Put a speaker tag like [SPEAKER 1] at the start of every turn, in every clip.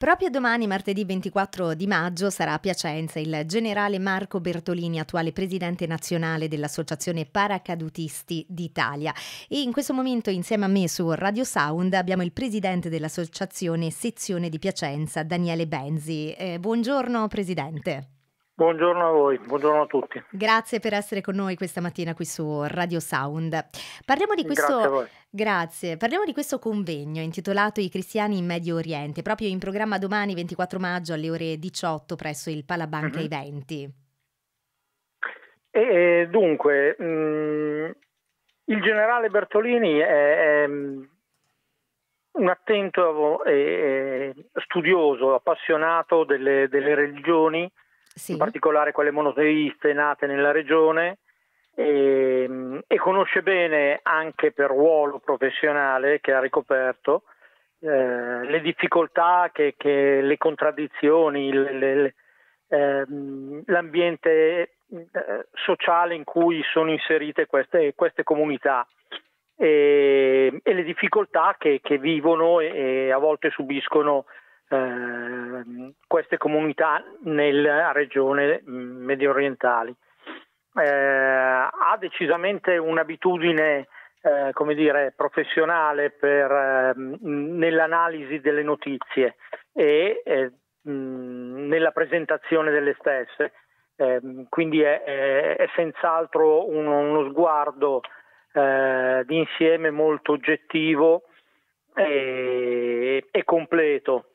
[SPEAKER 1] Proprio domani, martedì 24 di maggio, sarà a Piacenza il generale Marco Bertolini, attuale presidente nazionale dell'Associazione Paracadutisti d'Italia. E in questo momento, insieme a me su Radio Sound, abbiamo il presidente dell'Associazione Sezione di Piacenza, Daniele Benzi. Eh, buongiorno, presidente.
[SPEAKER 2] Buongiorno a voi, buongiorno a tutti.
[SPEAKER 1] Grazie per essere con noi questa mattina qui su Radio Sound. Parliamo di questo, grazie, parliamo di questo convegno intitolato I cristiani in Medio Oriente, proprio in programma domani 24 maggio alle ore 18 presso il Palabanca mm-hmm. Eventi.
[SPEAKER 2] E, dunque, mh, mm, il generale Bertolini è, è mm, un attento e, studioso, appassionato delle, delle religioni sì. in particolare quelle monoteiste nate nella regione, e, ehm, e, conosce bene anche per ruolo professionale che ha ricoperto eh, le difficoltà, che, che le contraddizioni, le, le, ehm, l'ambiente eh, sociale in cui sono inserite queste, queste comunità e, ehm, e, le difficoltà che, che vivono e, e, a volte subiscono Ehm, queste comunità nella regione mm, medio orientali. Eh, ha decisamente un'abitudine eh, come dire, professionale per, ehm, nell'analisi delle notizie e mh, eh, mm, nella presentazione delle stesse. Ehm, quindi è, è, è, senz'altro uno, uno sguardo eh, d'insieme molto oggettivo e, e completo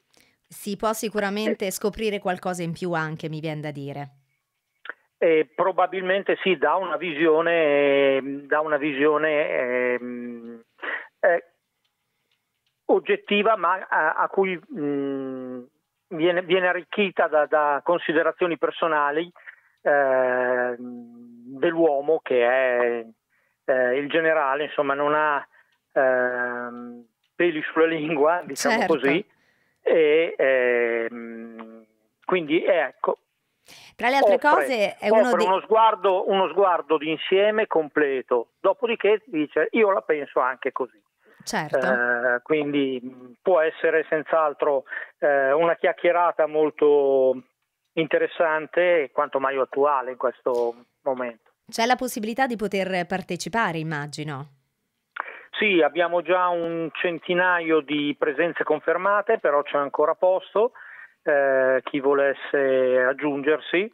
[SPEAKER 1] si può sicuramente eh. scoprire qualcosa in più anche, mi viene da dire.
[SPEAKER 2] Eh, probabilmente sì, da una visione, ehm, da una visione eh, eh, oggettiva, ma a, a cui mh, mm, viene, viene, arricchita da, da considerazioni personali ehm, dell'uomo che è eh, il generale, insomma non ha ehm, peli sulla lingua, diciamo certo. così, e, ehm, quindi ecco.
[SPEAKER 1] Tra le altre offre, cose è uno, di... uno,
[SPEAKER 2] sguardo, uno sguardo d'insieme completo, dopodiché dice io la penso anche così. Certo. Eh, quindi può essere senz'altro eh, una chiacchierata molto interessante e quanto mai attuale in questo momento.
[SPEAKER 1] C'è la possibilità di poter partecipare, immagino.
[SPEAKER 2] Sì, abbiamo già un centinaio di presenze confermate, però c'è ancora posto. Eh, chi volesse aggiungersi.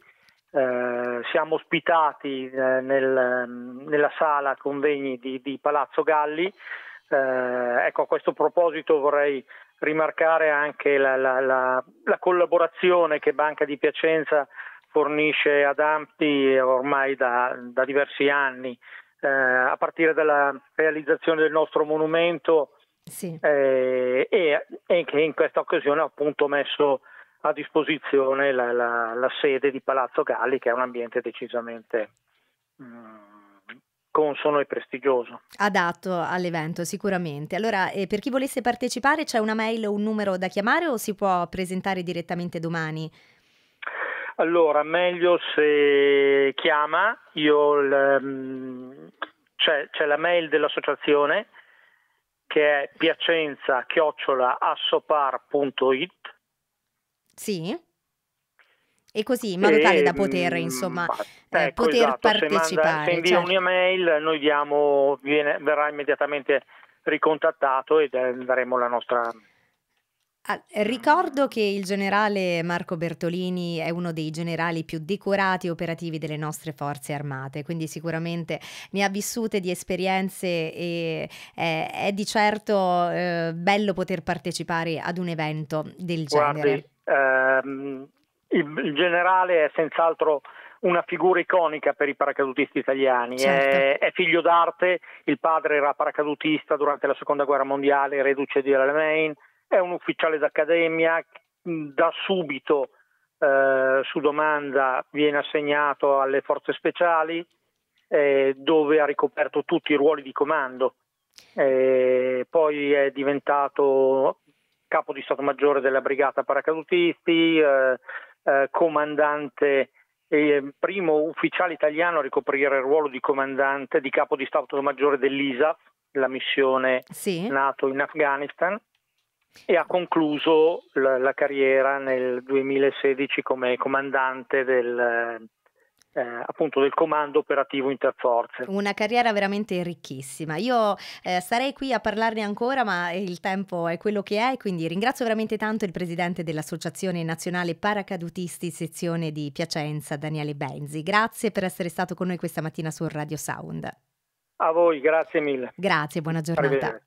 [SPEAKER 2] Eh, siamo ospitati eh, nel, nella sala convegni di, di Palazzo Galli. Eh, ecco, a questo proposito vorrei rimarcare anche la, la, la, la, collaborazione che Banca di Piacenza fornisce ad Ampi ormai da, da diversi anni eh, a partire dalla realizzazione del nostro monumento sì. eh, e, e, che in questa occasione ha appunto messo a disposizione la, la, la, sede di Palazzo Galli che è un ambiente decisamente mm, consono e prestigioso.
[SPEAKER 1] Adatto all'evento sicuramente. Allora, eh, per chi volesse partecipare c'è una mail o un numero da chiamare o si può presentare direttamente domani?
[SPEAKER 2] Allora, meglio se chiama, io l, mm, c'è, c'è la mail dell'associazione che è piacenza-assopar.it.
[SPEAKER 1] Sì. E così, in modo tale da poter, mm, insomma, eh, ecco, poter esatto. partecipare. Se, invia certo.
[SPEAKER 2] un'email, noi diamo, viene, verrà immediatamente ricontattato e eh, daremo la nostra
[SPEAKER 1] Ah, ricordo che il generale Marco Bertolini è uno dei generali più decorati operativi delle nostre forze armate, quindi sicuramente ne ha vissute di esperienze e eh, è di certo eh, bello poter partecipare ad un evento del Guardi, genere.
[SPEAKER 2] Ehm, il, il, generale è senz'altro una figura iconica per i paracadutisti italiani. Certo. È, è, figlio d'arte, il padre era paracadutista durante la seconda guerra mondiale, reduce di Alamein è un ufficiale d'accademia da subito eh, su domanda viene assegnato alle forze speciali eh, dove ha ricoperto tutti i ruoli di comando. Eh, poi è diventato capo di Stato Maggiore della Brigata Paracadutisti, eh, eh, comandante primo ufficiale italiano a ricoprire il ruolo di comandante di capo di Stato Maggiore dell'ISAF, la missione sì. NATO in Afghanistan e ha concluso la, la, carriera nel 2016 come comandante del, eh, appunto del comando operativo interforze.
[SPEAKER 1] Una carriera veramente ricchissima. Io eh, sarei qui a parlarne ancora, ma il tempo è quello che è, quindi ringrazio veramente tanto il presidente dell'Associazione Nazionale Paracadutisti sezione di Piacenza, Daniele Benzi. Grazie per essere stato con noi questa mattina su Radio Sound.
[SPEAKER 2] A voi, grazie mille. Grazie, buona giornata.